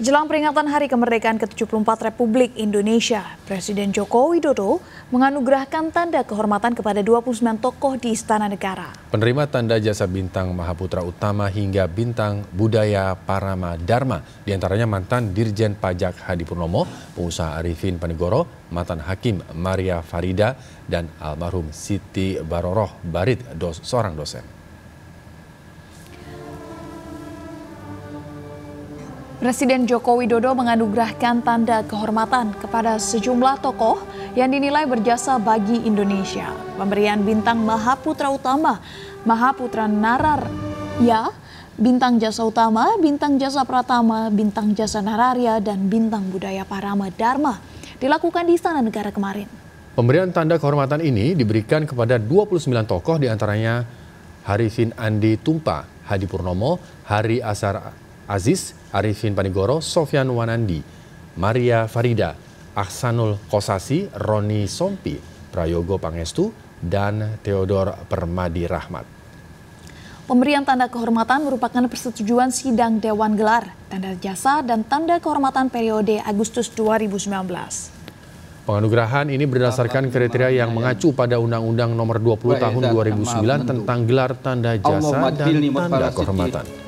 Jelang peringatan Hari Kemerdekaan ke-74 Republik Indonesia, Presiden Joko Widodo menganugerahkan tanda kehormatan kepada 29 tokoh di Istana Negara. Penerima tanda jasa bintang Mahaputra Utama hingga bintang budaya Parama Dharma, diantaranya mantan Dirjen Pajak Hadi Purnomo, pengusaha Arifin Panigoro, mantan Hakim Maria Farida, dan almarhum Siti Baroroh Barit, dos, seorang dosen. Presiden Joko Widodo menganugerahkan tanda kehormatan kepada sejumlah tokoh yang dinilai berjasa bagi Indonesia. Pemberian bintang Mahaputra Utama, Mahaputra Narar, ya, bintang jasa utama, bintang jasa pratama, bintang jasa nararya, dan bintang budaya parama dharma dilakukan di Istana Negara kemarin. Pemberian tanda kehormatan ini diberikan kepada 29 tokoh diantaranya Harifin Andi Tumpa, Hadi Purnomo, Hari Asar Aziz, Arifin Panigoro, Sofyan Wanandi, Maria Farida, Aksanul Kosasi, Roni Sompi, Prayogo Pangestu, dan Theodor Permadi Rahmat. Pemberian tanda kehormatan merupakan persetujuan sidang Dewan Gelar, tanda jasa, dan tanda kehormatan periode Agustus 2019. Penganugerahan ini berdasarkan kriteria yang mengacu pada Undang-Undang Nomor 20 Tahun 2009 tentang gelar tanda jasa dan tanda kehormatan.